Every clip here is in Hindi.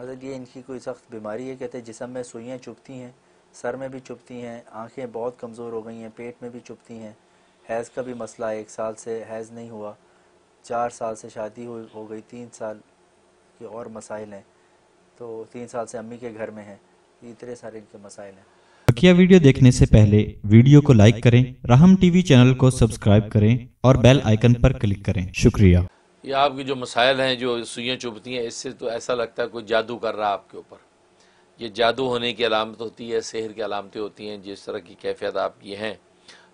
मतलब ये इनकी कोई सख्त बीमारी है कहते हैं जिसम में सुइयाँ चुभती हैं सर में भी चुभती हैं आँखें बहुत कमज़ोर हो गई हैं पेट में भी चुभती हैं हैज़ का भी मसला है एक साल से हैज़ नहीं हुआ चार साल से शादी हो, हो गई तीन साल के और मसाइल हैं तो तीन साल से अम्मी के घर में हैं इतने सारे इनके मसाइल हैं बकिया वीडियो देखने से पहले वीडियो को लाइक करें राहम टीवी चैनल को सब्सक्राइब करें और बेल आइकन पर क्लिक करें शुक्रिया या आपके जो मसाइल हैं जो सुइयाँ चुभती हैं इससे तो ऐसा लगता है कोई जादू कर रहा है आपके ऊपर ये जादू होने की अलामत होती है शहर की अलामतें होती हैं जिस तरह की कैफियत आपकी हैं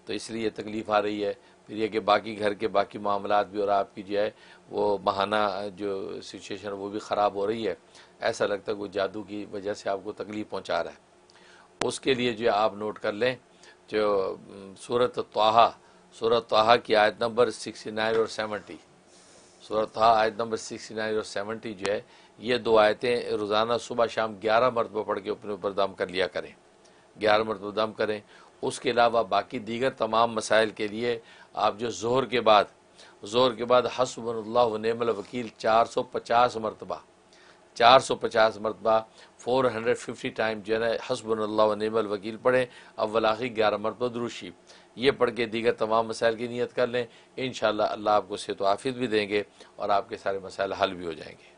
तो इसलिए तकलीफ़ आ रही है फिर यह कि बाकी घर के बाकी मामला भी और आपकी जो है वो बहाना जो सिचुएशन वो भी ख़राब हो रही है ऐसा लगता है कोई जादू की वजह से आपको तकलीफ़ पहुँचा रहा है उसके लिए जो आप नोट कर लें जो सूरत तोहा सूरत तोहा की आयत नंबर सिक्सटी नाइन और सेवेंटी सूरत आयत नंबर सिक्सटी नाइन और सेवेंटी जो है ये दो आयतें रोज़ाना सुबह शाम ग्यारह मरतबा पढ़ के अपने ऊपर दम कर लिया करें ग्यारह मरतबा दम करें उसके अलावा बाकी दीगर तमाम मसाइल के लिए आप जो जोहर के बाद जोहर के बाद हसबनल्ला नमल वकील चार सौ पचास मरतबा चार सौ पचास मरतबा फ़ोर हंड्रेड फिफ्टी टाइम जो है हसबनल्लामल वकील पढ़ें अव्वल आखिर ग्यारह मरतबा दुरुशी ये पढ़ के दीगर तमाम मसाइल की नीयत कर लें इन अल्लाह आपको सेहत आफ़ित भी देंगे और आपके सारे मसाइल हल भी हो जाएंगे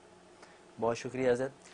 बहुत शुक्रिया